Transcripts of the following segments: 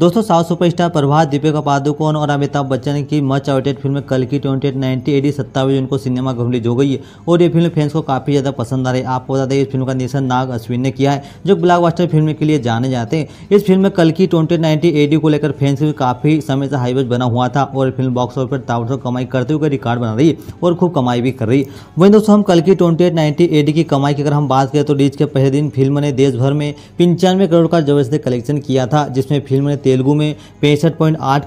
दोस्तों south superstar Prabhas Deepika Padukone और अमिताभ बच्चन की मच अवेटेड फिल्म कल की ट्वेंटी नाइनटी एडी सत्ताईस जून को सिनेमा घर रिलीज हो गई है और ये फिल्म फैंस को काफ़ी ज़्यादा पसंद आ रही है आपको बता दें इस फिल्म का निर्देशन नाग अश्विन ने किया है जो ब्लॉकबस्टर फिल्म के लिए जाने जाते हैं इस फिल्म में कल की ट्वेंटी एडी को लेकर फैंस भी काफ़ी समय से हाईवेज बना हुआ था और फिल्म बॉक्स ऑफिस पर ताबड़ो कमाई करते हुए रिकॉर्ड बना रही और खूब कमाई भी कर रही वही वहीं दोस्तों हम कल की ट्वेंटी एडी की कमाई की अगर हम बात करें तो रिलीज के पहले दिन फिल्म ने देश भर में पंचानवे करोड़ का जबरदस्त कलेक्शन किया था जिसमें फिल्म ने तेलुगु में पैंसठ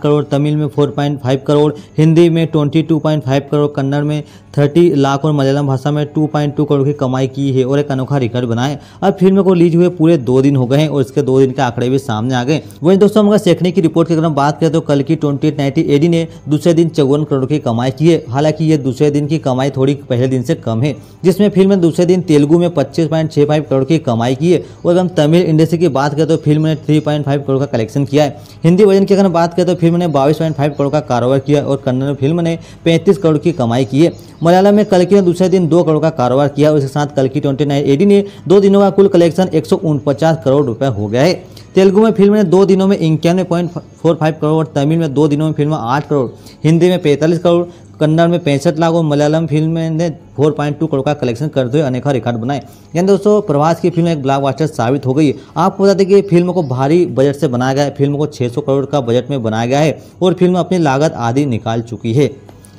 करोड़ तमिल में फाइव करोड़ हिंदी में फाइव करोड़ कन्नड़ में थर्टी लाख और मलयालम भाषा में 2.2 करोड़ की कमाई की है और एक अनोखा रिकॉर्ड बनाए अब फिल्म को रिलीज हुए पूरे दो दिन हो गए हैं और इसके दो दिन के आंकड़े भी सामने आ गए वहीं दोस्तों अगर सेखने की रिपोर्ट की अगर हम बात करें तो कल की ट्वेंटी नाइनटी एडी ने दूसरे दिन चौवन करोड़ की कमाई की है हालांकि ये दूसरे दिन की कमाई थोड़ी पहले दिन से कम है जिसमें फिल्म ने दूसरे दिन तेलुगु में पच्चीस करोड़ की कमाई की है और अगर हम तमिल इंडस्ट्री की बात करें तो फिल्म ने थ्री करोड़ का कलेक्शन किया है हिंदी वर्जन की अगर बात करें तो फिल्म ने बाईस करोड़ का कारोबार किया और कन्नड़ फिल्म ने पैंतीस करोड़ की कमाई की है मलयालम में कलकी ने दूसरे दिन दो करोड़ का कारोबार किया और इसके साथ कलकी ट्वेंटी नाइन ने दो दिनों का कुल कलेक्शन एक करोड़ रुपये हो गया है तेलुगु में फिल्म ने दो दिनों में इक्यानवे पॉइंट फोर फाइव करोड़ और तमिल में दो दिनों में फिल्म आठ करोड़ हिंदी में पैंतालीस करोड़ कन्नड़ में पैंसठ लाख और मलयालम फिल्म ने 4.2 करोड़ का कलेक्शन करते हुए अनेक रिकॉर्ड बनाए यानी दोस्तों प्रभास की फिल्म एक ब्लॉकबस्टर साबित हो गई आपको बता दें कि फिल्म को भारी बजट से बनाया गया है फिल्म को 600 करोड़ का बजट में बनाया गया है और फिल्म अपनी लागत आदि निकाल चुकी है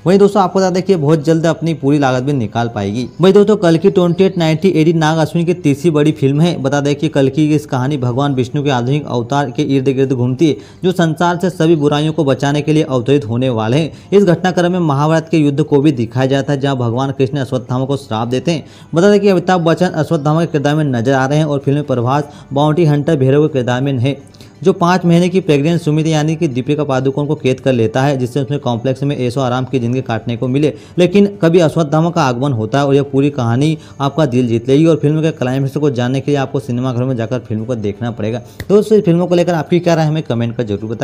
वहीं दोस्तों आपको बता दें कि बहुत जल्द अपनी पूरी लागत भी निकाल पाएगी वही दोस्तों कल की twenty eight ninety AD Nag Ashwin की तीसरी बड़ी फिल्म है बता दें कि कल की इस कहानी भगवान विष्णु के आधुनिक अवतार के इर्द गिर्द घूमती है जो संसार से सभी बुराइयों को बचाने के लिए अवतरित होने वाले हैं इस घटनाक्रम में महाभारत के युद्ध को भी दिखाया जाता है जहाँ भगवान कृष्ण अश्वत्थामा को श्राप देते हैं बता दें कि अमिताभ बच्चन अश्वत्थामा के किरदार में नजर आ रहे हैं और film Prabhas bounty hunter Bhairava के किरदार में है जो पाँच महीने की प्रेग्नेंट सुमित यानी कि दीपिका पादुकोण को कैद कर लेता है जिससे उसमें कॉम्प्लेक्स में ऐसो आराम की जिंदगी काटने को मिले लेकिन कभी अश्वत्थामा का आगमन होता है और यह पूरी कहानी आपका दिल जीत लेगी और फिल्म के क्लाइमेक्स को जानने के लिए आपको सिनेमाघरों में जाकर फिल्म को देखना पड़ेगा दोस्तों इस फिल्मों को लेकर आपकी क्या राय हमें कमेंट कर जरूर बताएं